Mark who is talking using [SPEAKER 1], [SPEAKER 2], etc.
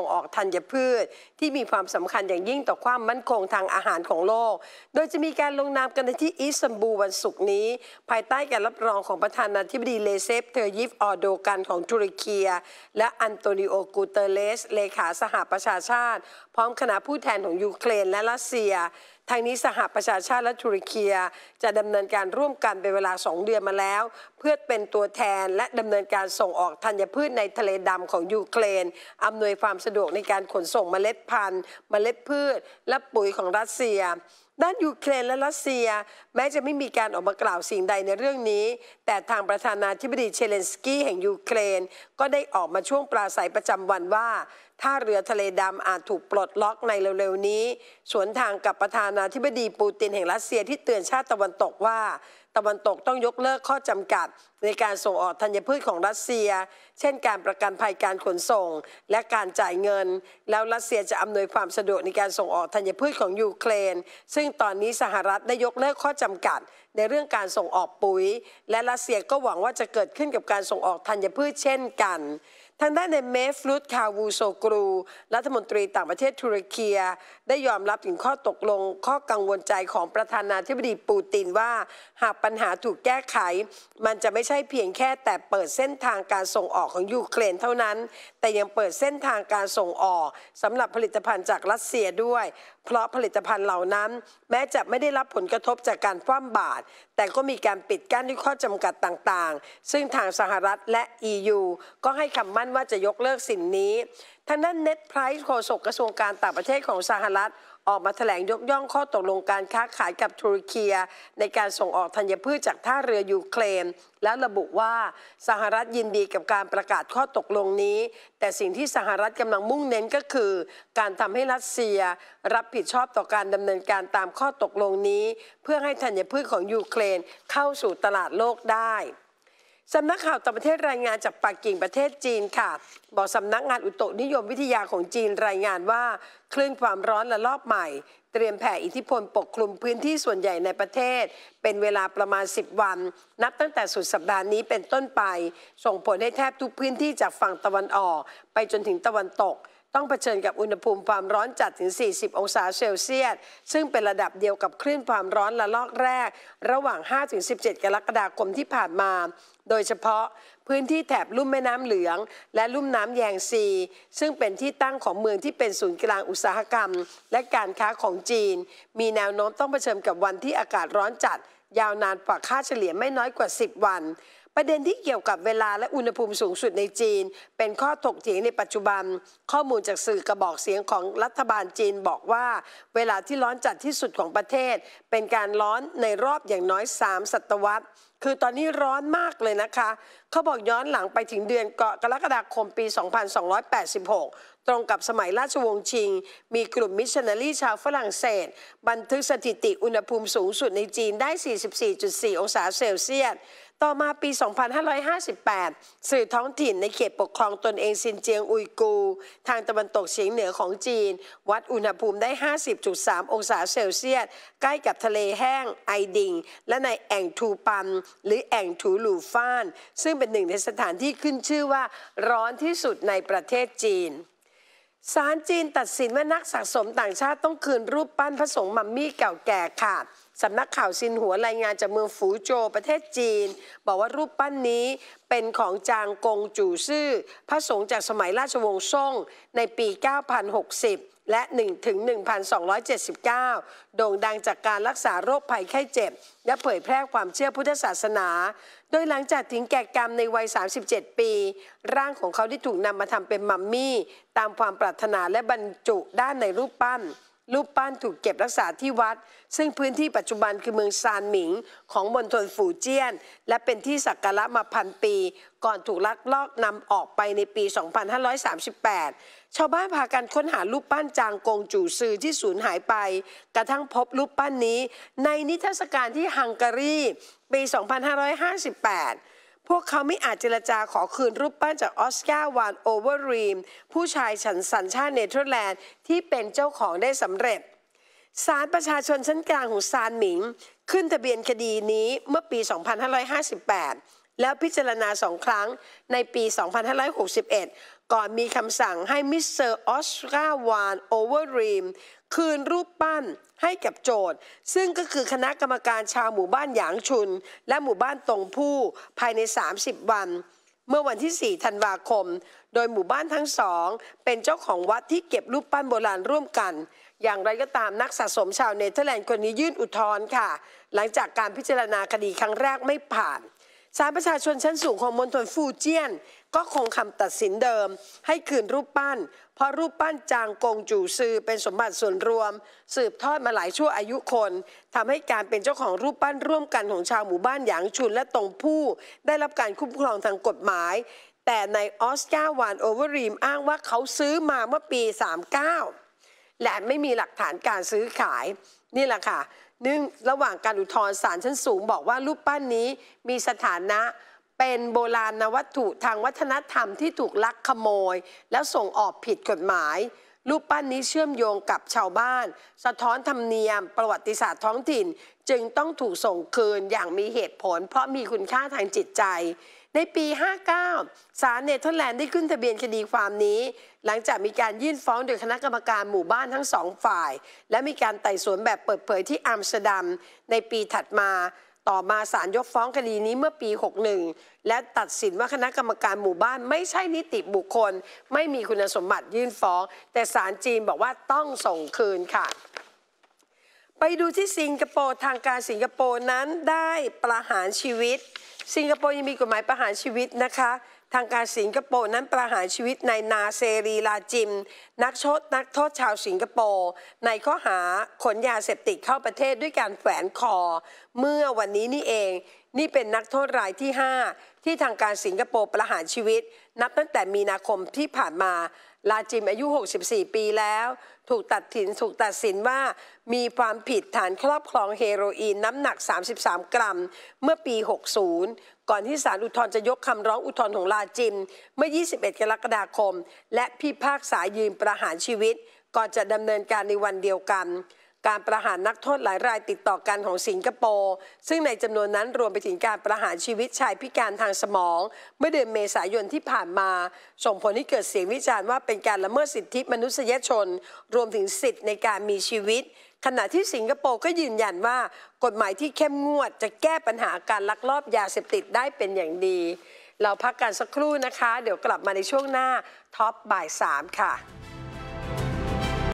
[SPEAKER 1] ส่งออกธัญพืชที่มีความสำคัญอย่างยิ่งต่อความมั่นคงทางอาหารของโลก โดยจะมีการลงนามกันที่อิสตันบูลวันศุกร์นี้ ภายใต้การรับรองของประธานาธิบดีเลเซฟเทอร์ยิฟออโดกันของตุรกีและอันโตนิโอกูเตเลสเลขาสหประชาชาติ พร้อมคณะผู้แทนของยูเครนและรัสเซียทางนี้สหประชาชาติและตุรกีจะดำเนินการร่วมกันเป็นเวลา2เดือนมาแล้ว เพื่อเป็นตัวแทนและดำเนินการส่งออกธัญพืชในทะเลดำของยูเครนอำนวยความสะดวกในการขนส่งเมล็ดพันธุ์ เมล็ดพืช และปุ๋ยของรัสเซียด้านยูเครนและรัสเซียแม้จะไม่มีการออกมากล่าวสิ่งใดในเรื่องนี้ แต่ทางประธานาธิบดีเชเลนสกี้แห่งยูเครนก็ได้ออกมาช่วงปราศัยประจำวันว่า ถ้าเรือทะเลดำอาจถูกปลดล็อกในเร็วๆนี้ สวนทางกับประธานาธิบดีปูตินแห่งรัสเซียที่เตือนชาติตะวันตกว่าตะวันตกต้องยกเลิกข้อจำกัดในการส่งออกธัญพืชของรัสเซีย เช่นการประกันภัยการขนส่งและการจ่ายเงิน แล้วรัสเซียจะอำนวยความสะดวกในการส่งออกธัญพืชของยูเครน ซึ่งตอนนี้สหรัฐได้ยกเลิกข้อจำกัดในเรื่องการส่งออกปุ๋ย และรัสเซียก็หวังว่าจะเกิดขึ้นกับการส่งออกธัญพืชเช่นกันทางด้านในเมฟลุตคาวูโซกรูรัฐมนตรีต่างประเทศตุรกีได้ยอมรับถึงข้อตกลงข้อกังวลใจของประธานาธิบดีปูตินว่า หากปัญหาถูกแก้ไข มันจะไม่ใช่เพียงแค่แต่เปิดเส้นทางการส่งออกของยูเครนเท่านั้น แต่ยังเปิดเส้นทางการส่งออกสำหรับผลิตภัณฑ์จากรัสเซียด้วยเพราะผลิตภัณฑ์เหล่านั้น แม้จะไม่ได้รับผลกระทบจากการคว่ำบาตรแต่ก็มีการปิดกั้นด้วยข้อจำกัดต่างๆ ซึ่งทางสหรัฐและ EU ก็ให้คำมั่นว่าจะยกเลิกสินนี้ทางั้นเน็ตไพรส์โฆษกกระทรวงการต่างประเทศของสหรัฐออกมาแถลงยกย่องข้อตกลงการค้าขายกับตุรเกียในการส่งออกธัญพืชจากท่าเรือยูเครนและระบุว่าสหรัฐยินดีกับการประกาศข้อตกลงนี้ แต่สิ่งที่สหรัฐกำลังมุ่งเน้นก็คือ การทำให้รัสเซีย รับผิดชอบต่อการดำเนินการตามข้อตกลงนี้ เพื่อให้ธัญพืชของยูเครนเข้าสู่ตลาดโลกได้สำนักข่าวต่างประเทศรายงานจากปักกิ่งประเทศจีนค่ะ บอกสำนักงานอุตุนิยมวิทยาของจีนรายงานว่าคลื่นความร้อนระลอกใหม่ เตรียมแผ่อิทธิพลปกคลุมพื้นที่ส่วนใหญ่ในประเทศ เป็นเวลาประมาณ 10 วัน นับตั้งแต่สุดสัปดาห์นี้เป็นต้นไป ส่งผลให้แทบทุกพื้นที่จากฝั่งตะวันออก ไปจนถึงตะวันตกต้องเผชิญกับอุณหภูมิความร้อนจัดถึง 40 องศาเซลเซียส ซึ่งเป็นระดับเดียวกับคลื่นความร้อนระลอกแรก ระหว่าง5-17 กรกฎาคมที่ผ่านมา โดยเฉพาะพื้นที่แถบลุ่มแม่น้ำเหลือง และลุ่มน้ำแยงซี ซึ่งเป็นที่ตั้งของเมืองที่เป็นศูนย์กลางอุตสาหกรรม และการค้าของจีน มีแนวโน้มต้องเผชิญกับวันที่อากาศร้อนจัด ยาวนานกว่าค่าเฉลี่ยไม่น้อยกว่า 10 วันประเด็นที่เกี่ยวกับเวลาและอุณหภูมิสูงสุดในจีน เป็นข้อถกเถียงในปัจจุบัน ข้อมูลจากสื่อกระบอกเสียงของรัฐบาลจีนบอกว่า เวลาที่ร้อนจัดที่สุดของประเทศ เป็นการร้อนในรอบอย่างน้อย 3 ศตวรรษ คือตอนนี้ร้อนมากเลยนะคะ เขาบอกย้อนหลังไปถึงเดือนกรกฎาคมปี 2286 ตรงกับสมัยราชวงศ์ชิง มีกลุ่มมิชชันนารีชาวฝรั่งเศส บันทึกสถิติอุณหภูมิสูงสุดในจีนได้ 44.4 องศาเซลเซียสต่อมาปี 2558 สื่อท้องถิ่นในเขตปกครองตนเองซินเจียงอุยกู ทางตะวันตกเฉียงเหนือของจีน วัดอุณหภูมิได้ 50.3 องศาเซลเซียส ใกล้กับทะเลแห้งไอดิงและในแอ่งทูปันหรือแอ่งทูหลูฟ้าน ซึ่งเป็นหนึ่งในสถานที่ขึ้นชื่อว่าร้อนที่สุดในประเทศจีนศาลจีนตัดสินว่านักสะสมต่างชาติต้องคืนรูปปั้นพระสงฆ์มัมมี่เก่าแก่ค่ะสำนักข่าวซินหัวรายงานจากเมืองฝูโจวประเทศจีน บอกว่ารูปปั้นนี้เป็นของจางกงจู่ซื่อพระสงฆ์จากสมัยราชวงศ์ซ่งในปี9060 และ1ถึง1279 โด่งดังจากการรักษาโรคภัยไข้เจ็บ และเผยแพร่ความเชื่อพุทธศาสนา โดยหลังจากถึงแก่กรรมในวัย 37 ปี ร่างของเขาได้ถูกนำมาทำเป็นมัมมี่ตามความปรารถนาและบรรจุด้านในรูปปั้นรูปปั้นถูกเก็บรักษาที่วัด ซึ่งพื้นที่ปัจจุบันคือเมืองซานหมิงของมณฑลฝูเจี้ยน และเป็นที่สักการะมาพันปี ก่อนถูกลักลอบนำออกไปในปี 2538 ชาวบ้านพากันค้นหารูปปั้นจางกงจู่ซือที่สูญหายไป กระทั่งพบรูปปั้นนี้ ในนิทรรศการที่ฮังการีปี 2558พวกเขาไม่อาจเจรจาขอคืนรูปปั้นจากออสการ์วานโอเวอร์รีมผู้ชายฉันสัญชาติเนเธอร์แลนด์ที่เป็นเจ้าของได้สำเร็จ ศาลประชาชนชั้นกลางของซานหมิง ขึ้นทะเบียนคดีนี้เมื่อปี 2558แล้วพิจารณาสองครั้งในปี 2561 ก่อนมีคำสั่งให้มิสเตอร์ออสการ์วานโอเวอร์รีมคืนรูปปั้นให้กับโจทย์ซึ่งก็คือคณะกรรมการชาวหมู่บ้านหยางชุน และหมู่บ้านตงผู้ภายใน 30 วัน เมื่อวันที่ 4 ธันวาคม โดยหมู่บ้านทั้งสองเป็นเจ้าของวัดที่เก็บรูปปั้นโบราณร่วมกัน อย่างไรก็ตามนักสะสมชาวเนเธอร์แลนด์คนนี้ยื่นอุทธรณ์ค่ะ หลังจากการพิจารณาคดีครั้งแรกไม่ผ่านศาลประชาชนชั้นสูงของมณฑลฟูเจียน ก็คงคำตัดสินเดิม ให้คืนรูปปั้นเพราะรูปปั้นจางกงจู่ซือเป็นสมบัติส่วนรวม สืบทอดมาหลายชั่วอายุคนทำให้การเป็นเจ้าของรูปปั้นร่วมกันของชาวหมู่บ้านหยางชุนและตงผู้ ได้รับการคุ้มครองทางกฎหมาย แต่ในออสการ์วานโอเวอรีมอ้างว่าเขาซื้อมาเมื่อปี 39 และไม่มีหลักฐานการซื้อขายนี่แหละค่ะนึ่งระหว่างการอุทธรณ์ศาลชั้นสูง บอกว่ารูปปั้นนี้มีสถานะ เป็นโบราณวัตถุทางวัฒนธรรมที่ถูกลักขโมย แล้วส่งออกผิดกฎหมาย รูปปั้นนี้เชื่อมโยงกับชาวบ้าน สะท้อนธรรมเนียมประวัติศาสตร์ท้องถิ่น จึงต้องถูกส่งคืนอย่างมีเหตุผล เพราะมีคุณค่าทางจิตใจในปี 59ศาลเนเธอร์แลนด์ได้ขึ้นทะเบียนคดีความนี้ หลังจากมีการยื่นฟ้องโดยคณะกรรมการหมู่บ้านทั้งสองฝ่าย และมีการไต่สวนแบบเปิดเผยที่อัมสเตอร์ดัมในปีถัดมา ต่อมาศาลยกฟ้องคดีนี้เมื่อปี 61 และตัดสินว่าคณะกรรมการหมู่บ้านไม่ใช่นิติบุคคล ไม่มีคุณสมบัติยื่นฟ้อง แต่ศาลจีนบอกว่าต้องส่งคืนค่ะ ไปดูที่สิงคโปร์ทางการสิงคโปร์นั้นได้ประหารชีวิตสิงคโปร์ยังมีกฎหมายประหารชีวิตนะคะ ทางการสิงคโปร์นั้นประหารชีวิตนายนาเซรีลาจิม นักโทษนักโทษชาวสิงคโปร์ในข้อหาขนยาเสพติดเข้าประเทศด้วยการแฝนคอ เมื่อวันนี้นี่เอง นี่เป็นนักโทษรายที่ 5 ที่ทางการสิงคโปร์ประหารชีวิต นับตั้งแต่มีนาคมที่ผ่านมาลาจิมอายุ 64 ปีแล้วถูกตัดสินถูกตัดสินว่ามีความผิดฐานครอบครองเฮโรอีนน้ำหนัก 33 กรัม เมื่อปี 60 ก่อนที่ศาลอุทธรณ์จะยกคำร้องอุทธรณ์ของลาจิมเมื่อ 21กรกฎาคมและพิพากษายืนประหารชีวิตก่อนจะดำเนินการในวันเดียวกันการประหารนักโทษหลายราย ติดต่อกันของสิงคโปร์ซึ่งในจำนวนนั้นรวมไปถึงการประหารชีวิตชายพิการทางสมอง เมื่อเดือนเมษายนที่ผ่านมา ส่งผลให้เกิดเสียงวิจารณ์ว่าเป็นการละเมิดสิทธิมนุษยชน รวมถึงสิทธิในการมีชีวิต ขณะที่สิงคโปร์ก็ยืนยันว่ากฎหมายที่เข้มงวด จะแก้ปัญหาการลักลอบยาเสพติดได้เป็นอย่างดี เราพักกันสักครู่นะคะ เดี๋ยวกลับมาในช่วงหน้าท็อปบ่ายสามค่ะ